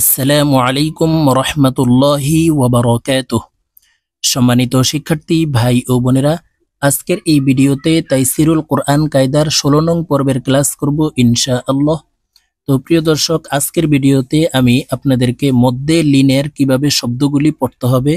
আসসালামু আলাইকুম রহমতুল্লাহি ওবরকাত সম্মানিত শিক্ষার্থী ভাই ও বোনেরা আজকের এই ভিডিওতে তাই সিরুল কোরআন কায়দার ষোলো নং পর্বের ক্লাস করব ইনশা আল্লাহ তো প্রিয় দর্শক আজকের ভিডিওতে আমি আপনাদেরকে মধ্যে লিনের কিভাবে শব্দগুলি পড়তে হবে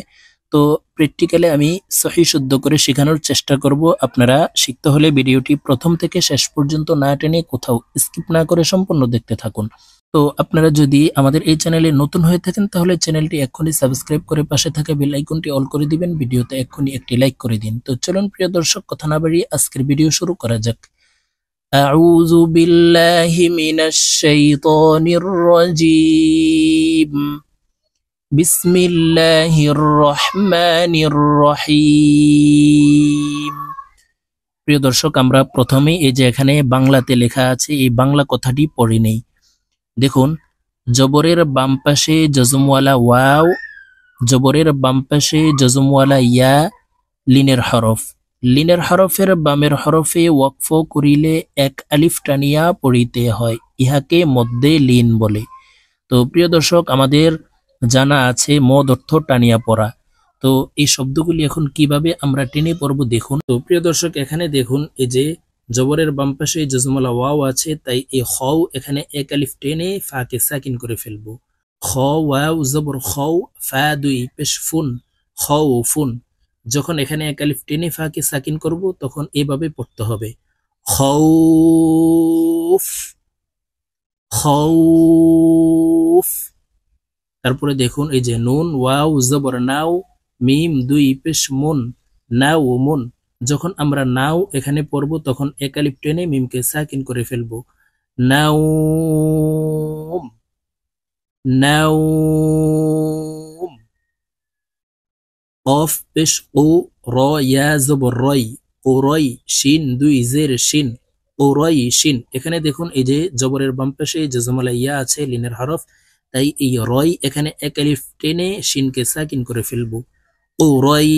তো প্র্যাকটিক্যালে আমি সহি শুদ্ধ করে শেখানোর চেষ্টা করব আপনারা শিখতে হলে ভিডিওটি প্রথম থেকে শেষ পর্যন্ত না টেনে কোথাও স্কিপ না করে সম্পূর্ণ দেখতে থাকুন তো আপনারা যদি আমাদের এই চ্যানেলে নতুন হয়ে থাকেন তাহলে চ্যানেলটি এখনই সাবস্ক্রাইব করে পাশে থাকা বেল আইকনটি অল করে দিবেন ভিডিওতে এক্ষুনি একটি লাইক করে দিন তো চলুন প্রিয় দর্শক কথা না বাড়িয়ে আজকের ভিডিও শুরু করা যাক أعوذ بالله من الشيطان الرجيم بسم الله الرحمن الرحيم প্রিয় দর্শক আমরা প্রথমেই এই যে এখানে বাংলাতে লেখা আছে এই বাংলা কথাটি পড়ে নেই দেখুন জবরের বাম পাশে জজমওয়ালা ওয়াও জবরের বাম পাশে জজমওয়ালা ইয়া লিনের হরফ লিনের হরফের বামের হরফে ওয়াকফ করিলে এক আলিফ টানিয়া পড়িতে হয় ইহাকে মধ্যে লিন বলে তো প্রিয় দর্শক আমাদের জানা আছে মদ অর্থ টানিয়া পড়া তো এই শব্দগুলি এখন কিভাবে আমরা টেনে পড়ব দেখুন তো প্রিয় দর্শক এখানে দেখুন এই যে জবরের বাম পাশে জজমলা ওয়াও আছে তাই এই খও এখানে এক আলিফ টেনে ফাকে সাকিন করে ফেলবো খ ওয়াও জবর হ ফা দুই পেশ ফুন ও ফুন যখন এখানে এক আলিফ টেনে ফাকে সাকিন করব তখন এভাবে পড়তে হবে খৌফ খৌফ তারপরে দেখুন এই যে নুন ওয়াও জবর নাও মিম দুই পেশ মুন নাও মুন যখন আমরা নাও এখানে পড়ব তখন একালিপ টেনে মিমকে সাকিন করে ফেলব নাও নাও অফ পেশ ও র ইয়া জবর ও রয় শিন দুই জের শিন ও রয় শিন এখানে দেখুন এই যে জবরের বাম পাশে যে জমালা ইয়া আছে লিনের হরফ তাই এই রয় এখানে একালিফ টেনে শিনকে সাকিন করে ফেলব ও রয়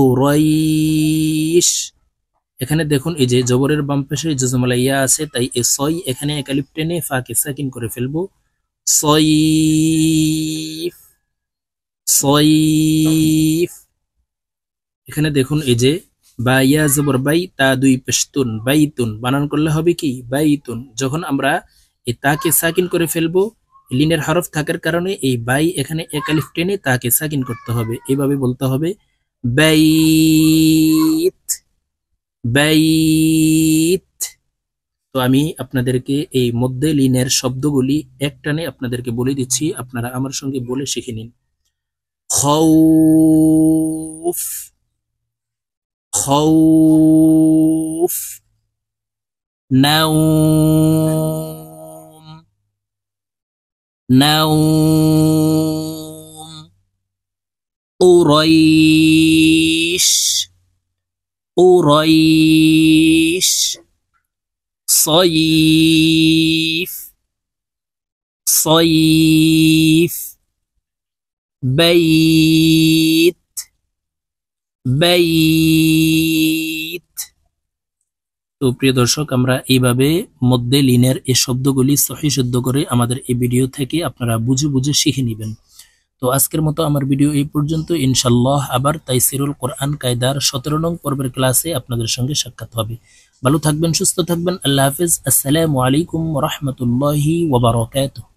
ওরাইশ এখানে দেখুন এই যে জবরের বাম পাশে জজমালা ইয়া আছে তাই এ সই এখানে একালিপ টেনে ফাঁকে সাকিন করে ফেলবো সইফ সইফ এখানে দেখুন এই যে বা ইয়া জবর বাই তা দুই পেশতুন বাইতুন বানান করলে হবে কি বাইতুন যখন আমরা এই তাকে সাকিন করে ফেলবো লিনের হরফ থাকার কারণে এই বাই এখানে একালিফ টেনে তাকে সাকিন করতে হবে এইভাবে বলতে হবে বাইত বাইত তো আমি আপনাদেরকে এই মধ্যে লিনের শব্দগুলি একটানে আপনাদেরকে বলে দিচ্ছি আপনারা আমার সঙ্গে বলে শিখে নিন খৌফ খৌফ নাউম নাউম قريش قريش صيف صيف بيت بيت তো প্রিয় দর্শক আমরা এইভাবে মধ্যে লিনের এই শব্দগুলি সহি শুদ্ধ করে আমাদের এই ভিডিও থেকে আপনারা বুঝে বুঝে শিখে নেবেন তো আজকের মতো আমার ভিডিও এই পর্যন্ত ইনশাল্লাহ আবার তাই সিরুল কোরআন কায়দার সতেরো নং পর্বের ক্লাসে আপনাদের সঙ্গে সাক্ষাৎ হবে ভালো থাকবেন সুস্থ থাকবেন আল্লাহ হাফিজ আসসালামু আলাইকুম রহমতুল্লাহি ওবরাকাতুহ